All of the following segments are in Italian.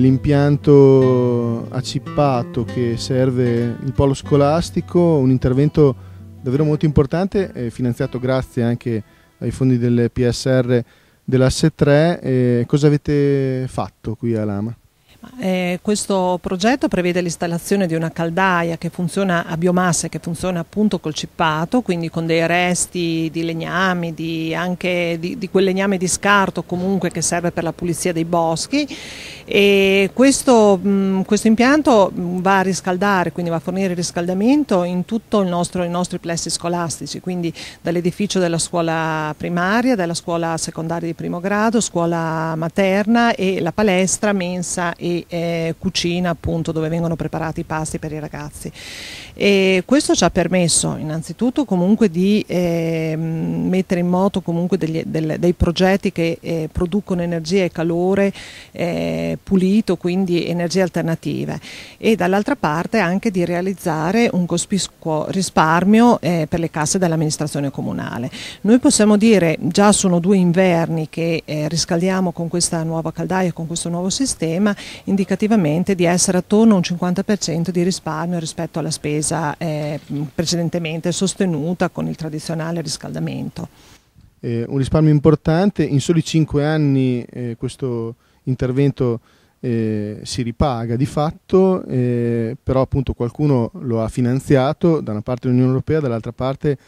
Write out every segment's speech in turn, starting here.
l'impianto accippato che serve il polo scolastico, un intervento davvero molto importante, eh, finanziato grazie anche ai fondi del PSR dell'asse 3. Eh, cosa avete fatto qui a Lama? Eh, questo progetto prevede l'installazione di una caldaia che funziona a biomassa e che funziona appunto col cippato, quindi con dei resti di legnami, di anche di, di, quel legname di scarto comunque che serve per la pulizia dei boschi. E questo, mh, mm, questo impianto mm, va a riscaldare, quindi va a fornire riscaldamento in tutti i nostri plessi scolastici, quindi dall'edificio della scuola primaria, della scuola secondaria di primo grado, scuola materna e la palestra, mensa e e eh, cucina appunto dove vengono preparati i pasti per i ragazzi. E questo ci ha permesso innanzitutto comunque di eh, mettere in moto comunque degli, del, dei progetti che eh, producono energia e calore eh, pulito, quindi energie alternative e dall'altra parte anche di realizzare un cospicuo risparmio eh, per le casse dell'amministrazione comunale. Noi possiamo dire già sono due inverni che eh, riscaldiamo con questa nuova caldaia, con questo nuovo sistema indicativamente di essere attorno a un 50% di risparmio rispetto alla spesa eh, precedentemente sostenuta con il tradizionale riscaldamento. Eh, un risparmio importante, in soli 5 anni eh, questo intervento eh, si ripaga di fatto, eh, però appunto qualcuno lo ha finanziato da una parte l'Unione Europea, dall'altra parte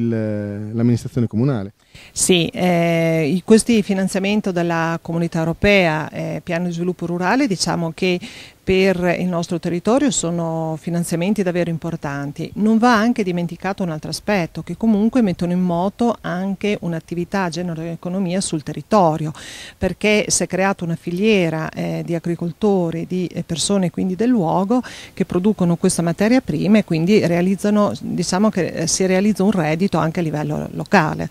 l'amministrazione comunale. Sì, eh, questi finanziamento dalla comunità europea, eh, piano di sviluppo rurale, diciamo che per il nostro territorio sono finanziamenti davvero importanti. Non va anche dimenticato un altro aspetto, che comunque mettono in moto anche un'attività economia sul territorio, perché si è creata una filiera eh, di agricoltori, di eh, persone quindi del luogo che producono questa materia prima e quindi diciamo che eh, si realizza un reddito anche a livello locale.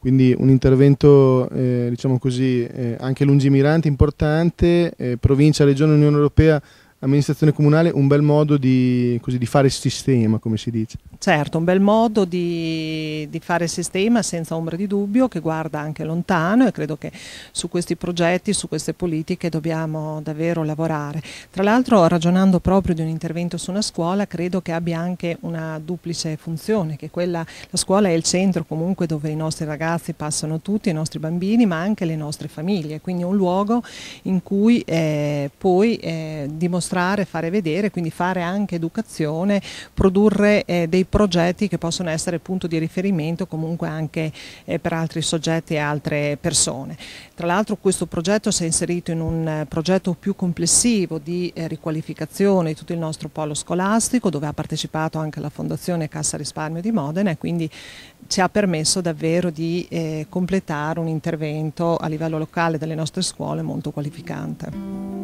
Quindi un intervento, eh, diciamo così, eh, anche lungimirante, importante, eh, provincia, regione, Unione Europea amministrazione comunale un bel modo di, così, di fare sistema, come si dice. Certo, un bel modo di, di, fare sistema senza ombra di dubbio, che guarda anche lontano e credo che su questi progetti, su queste politiche dobbiamo davvero lavorare. Tra l'altro ragionando proprio di un intervento su una scuola, credo che abbia anche una duplice funzione, che quella, la scuola è il centro comunque dove i nostri ragazzi passano tutti, i nostri bambini, ma anche le nostre famiglie, quindi un luogo in cui eh, poi eh, dimostrare mostrare, fare vedere, quindi fare anche educazione, produrre eh, dei progetti che possono essere punto di riferimento comunque anche eh, per altri soggetti e altre persone. Tra l'altro questo progetto si è inserito in un eh, progetto più complessivo di eh, riqualificazione di tutto il nostro polo scolastico dove ha partecipato anche la Fondazione Cassa Risparmio di Modena e quindi ci ha permesso davvero di eh, completare un intervento a livello locale delle nostre scuole molto qualificante.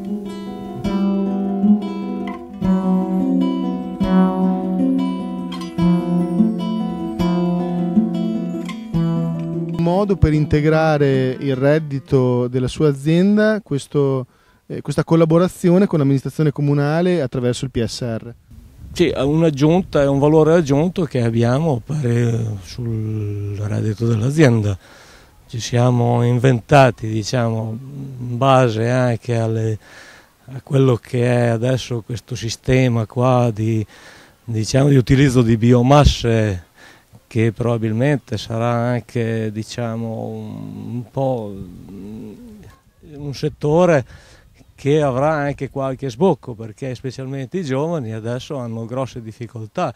modo per integrare il reddito della sua azienda questo, eh, questa collaborazione con l'amministrazione comunale attraverso il PSR? Sì, è un'aggiunta, è un valore aggiunto che abbiamo per, eh, sul reddito dell'azienda. Ci siamo inventati, diciamo, in base anche alle, a quello che è adesso questo sistema qua di, diciamo, di utilizzo di biomasse che probabilmente sarà anche diciamo, un, po' un settore che avrà anche qualche sbocco perché specialmente i giovani adesso hanno grosse difficoltà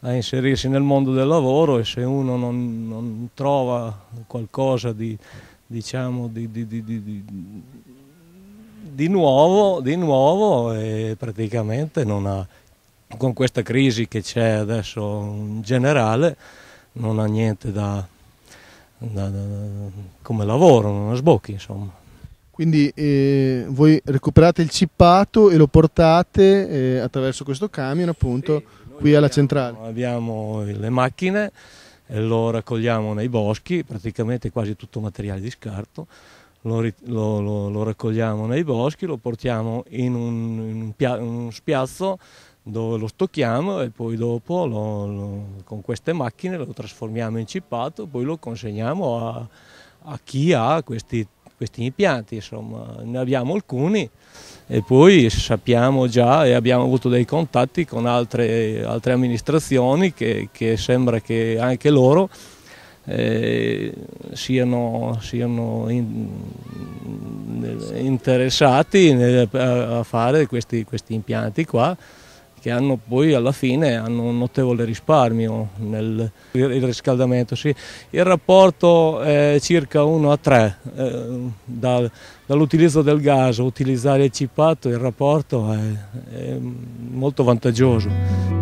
a inserirsi nel mondo del lavoro e se uno non, non trova qualcosa di, diciamo, di, di, di nuovo, nuovo e praticamente non ha, con questa crisi che c'è adesso in generale non ha niente da, da, da, come lavoro, non ha sbocchi insomma. Quindi eh, voi recuperate il cippato e lo portate eh, attraverso questo camion appunto sì, qui alla centrale? Abbiamo le macchine e lo raccogliamo nei boschi, praticamente quasi tutto materiale di scarto, lo, lo, lo, lo raccogliamo nei boschi, lo portiamo in un, in un, pia, un spiazzo dove lo stocchiamo e poi dopo lo, lo, con queste macchine lo trasformiamo in cippato, poi lo consegniamo a, a chi ha questi, questi, impianti, insomma ne abbiamo alcuni e poi sappiamo già e abbiamo avuto dei contatti con altre, altre amministrazioni che, che sembra che anche loro eh, siano, siano in, interessati nel, a fare questi, questi impianti qua che hanno poi alla fine hanno un notevole risparmio nel riscaldamento. Sì. Il rapporto è eh, circa 1 a 3, eh, da, dall'utilizzo del gas, utilizzare il cipato, il rapporto è, è molto vantaggioso.